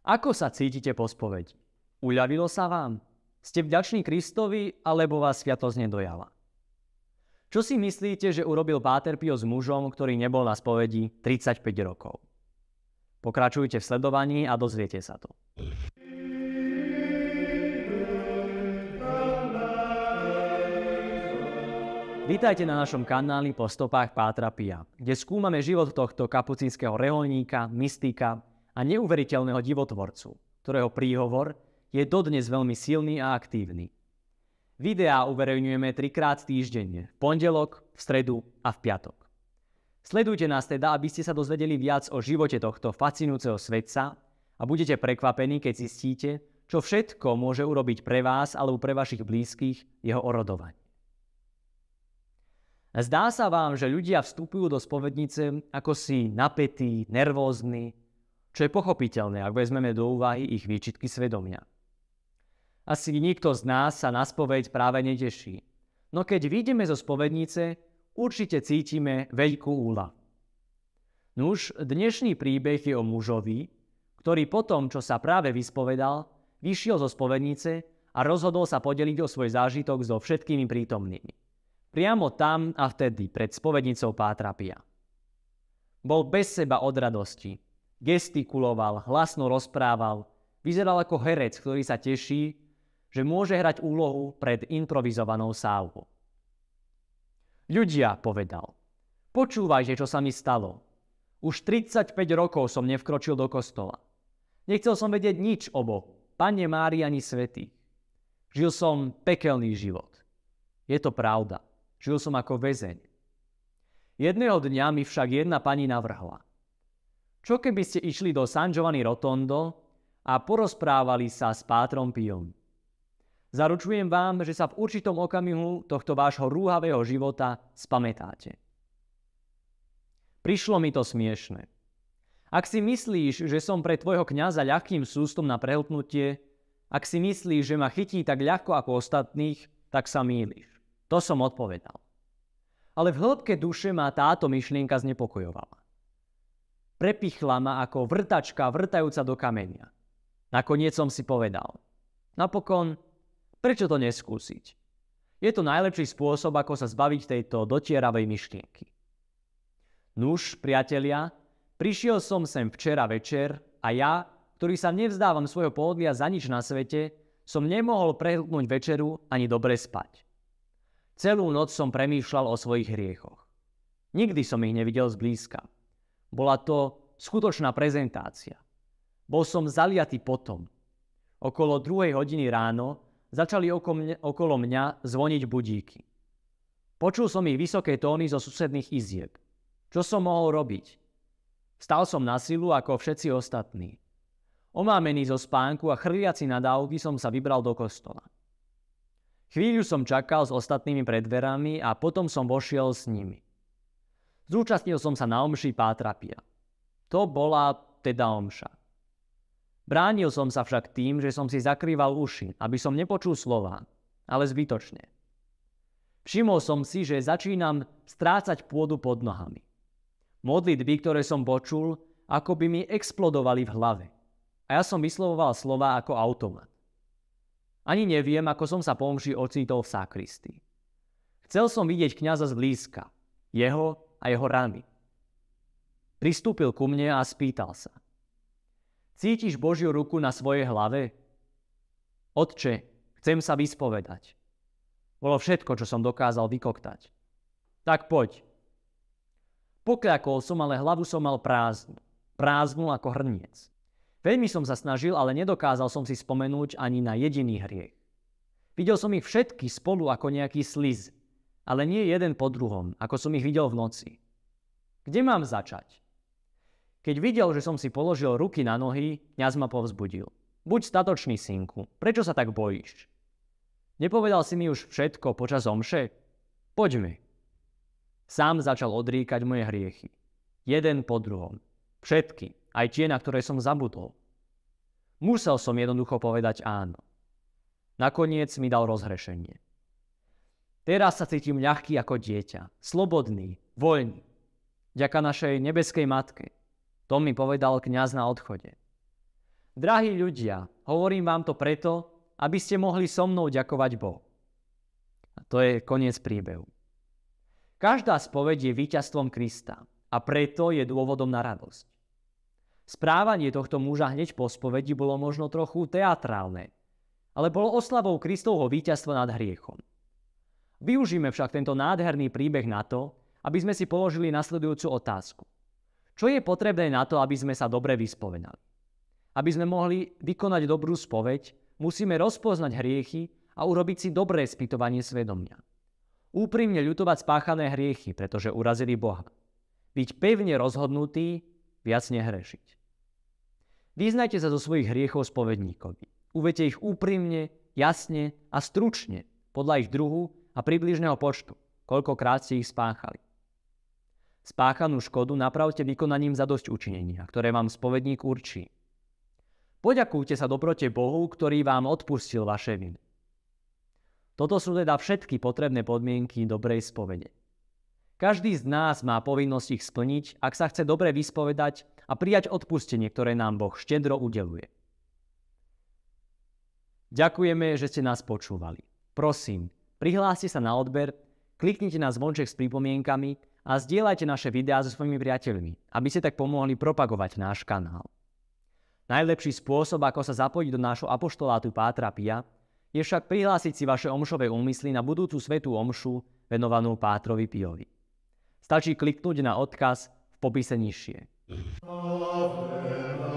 Ako sa cítite po spoveď? Uľavilo sa vám? Ste vďační Kristovi, alebo vás sviatosť nedojala? Čo si myslíte, že urobil Páter Pio s mužom, ktorý nebol na spovedi 35 rokov? Pokračujte v sledovaní a dozviete sa to. Vítajte na našom kanáli po stopách Pátra Pia, kde skúmame život tohto kapucínskeho reholníka, mystika, a neuveriteľného divotvorcu, ktorého príhovor je dodnes veľmi silný a aktívny. Videá uverejňujeme trikrát týždenne, v pondelok, v stredu a v piatok. Sledujte nás teda, aby ste sa dozvedeli viac o živote tohto fascinujúceho svetca a budete prekvapení, keď zistíte, čo všetko môže urobiť pre vás alebo pre vašich blízkych jeho orodovanie. Zdá sa vám, že ľudia vstupujú do spovednice ako si napätí, nervózni, čo je pochopiteľné, ak vezmeme do úvahy ich výčitky svedomia. Asi nikto z nás sa na spoveď práve neteší, no keď vidíme zo spovednice, určite cítime veľkú úľa. Nuž, dnešný príbeh je o mužovi, ktorý po tom, čo sa práve vyspovedal, vyšiel zo spovednice a rozhodol sa podeliť o svoj zážitok so všetkými prítomnými. Priamo tam a vtedy pred spovednicou Pátrapia. Bol bez seba od radosti, gestikuloval, hlasno rozprával. Vyzeral ako herec, ktorý sa teší, že môže hrať úlohu pred improvizovanou sávou. Ľudia, povedal, počúvajte, čo sa mi stalo. Už 35 rokov som nevkročil do kostola. Nechcel som vedieť nič o Bohu, Pane Mári ani svety. Žil som pekelný život. Je to pravda. Žil som ako väzeň. Jedného dňa mi však jedna pani navrhla – čo keby ste išli do San Giovanni Rotondo a porozprávali sa s Pátrom Pijom? Zaručujem vám, že sa v určitom okamihu tohto vášho rúhavého života spamätáte. Prišlo mi to smiešne. Ak si myslíš, že som pre tvojho kňaza ľahkým sústom na prehltnutie, ak si myslíš, že ma chytí tak ľahko ako ostatných, tak sa mýliš. To som odpovedal. Ale v hĺbke duše ma táto myšlienka znepokojovala. Prepichla ma ako vrtačka vrtajúca do kamenia. Nakoniec som si povedal. Napokon, prečo to neskúsiť? Je to najlepší spôsob, ako sa zbaviť tejto dotieravej myšlienky. Nuž, priatelia, prišiel som sem včera večer a ja, ktorý sa nevzdávam svojho pohodlia za nič na svete, som nemohol prehltnúť večeru ani dobre spať. Celú noc som premýšľal o svojich hriechoch. Nikdy som ich nevidel zblízka. Bola to skutočná prezentácia. Bol som zaliatý potom. Okolo 2 hodiny ráno začali okolo mňa zvoniť budíky. Počul som ich vysoké tóny zo susedných izieb. Čo som mohol robiť? Stal som na silu ako všetci ostatní. Omámený zo spánku a chrliaci na dávky som sa vybral do kostola. Chvíľu som čakal s ostatnými predverami a potom som vošiel s nimi. Zúčastnil som sa na omši Pia. To bola teda omša. Bránil som sa však tým, že som si zakrýval uši, aby som nepočul slova, ale zbytočne. Všimol som si, že začínam strácať pôdu pod nohami. Modlitby, ktoré som počul, ako by mi explodovali v hlave. A ja som vyslovoval slova ako automat. Ani neviem, ako som sa po omši ocitol v sakristii. Chcel som vidieť kniaza zblízka, jeho a jeho rany. Pristúpil ku mne a spýtal sa. Cítiš Božiu ruku na svojej hlave? Otče, chcem sa vyspovedať. Bolo všetko, čo som dokázal vykoktať. Tak poď. Pokľakol som, ale hlavu som mal prázdnu. Prázdnu ako hrniec. Veľmi som sa snažil, ale nedokázal som si spomenúť ani na jediný hriech. Videl som ich všetky spolu ako nejaký sliz ale nie jeden po druhom, ako som ich videl v noci. Kde mám začať? Keď videl, že som si položil ruky na nohy, kniaz ma povzbudil. Buď statočný, synku, prečo sa tak bojíš? Nepovedal si mi už všetko počas omše? Poďme. Sám začal odríkať moje hriechy. Jeden po druhom. Všetky, aj tie, na ktoré som zabudol. Musel som jednoducho povedať áno. Nakoniec mi dal rozhrešenie. Teraz sa cítim ľahký ako dieťa, slobodný, voľný. Ďaka našej nebeskej matke. To mi povedal kňaz na odchode. Drahí ľudia, hovorím vám to preto, aby ste mohli so mnou ďakovať Bohu. A to je koniec príbehu. Každá spoveď je víťazstvom Krista a preto je dôvodom na radosť. Správanie tohto muža hneď po spovedi bolo možno trochu teatrálne, ale bolo oslavou Kristovho víťazstva nad hriechom. Využíme však tento nádherný príbeh na to, aby sme si položili nasledujúcu otázku. Čo je potrebné na to, aby sme sa dobre vyspovedali? Aby sme mohli vykonať dobrú spoveď, musíme rozpoznať hriechy a urobiť si dobré spýtovanie svedomia. Úprimne ľutovať spáchané hriechy, pretože urazili Boha. Byť pevne rozhodnutý, viac nehrešiť. Vyznajte sa zo svojich hriechov spovedníkovi. Uvete ich úprimne, jasne a stručne, podľa ich druhu a približného počtu, koľkokrát si ich spáchali. Spáchanú škodu napravte vykonaním zadosť učinenia, ktoré vám spovedník určí. Poďakujte sa dobrote Bohu, ktorý vám odpustil vaše viny. Toto sú teda všetky potrebné podmienky dobrej spovede. Každý z nás má povinnosť ich splniť, ak sa chce dobre vyspovedať a prijať odpustenie, ktoré nám Boh štedro udeluje. Ďakujeme, že ste nás počúvali. Prosím, Prihláste sa na odber, kliknite na zvonček s pripomienkami a zdieľajte naše videá so svojimi priateľmi, aby ste tak pomohli propagovať náš kanál. Najlepší spôsob, ako sa zapojiť do nášho apoštolátu Pátra Pia, je však prihlásiť si vaše omšové úmysly na budúcu svetú omšu venovanú Pátrovi Piovi. Stačí kliknúť na odkaz v popise nižšie. Amen.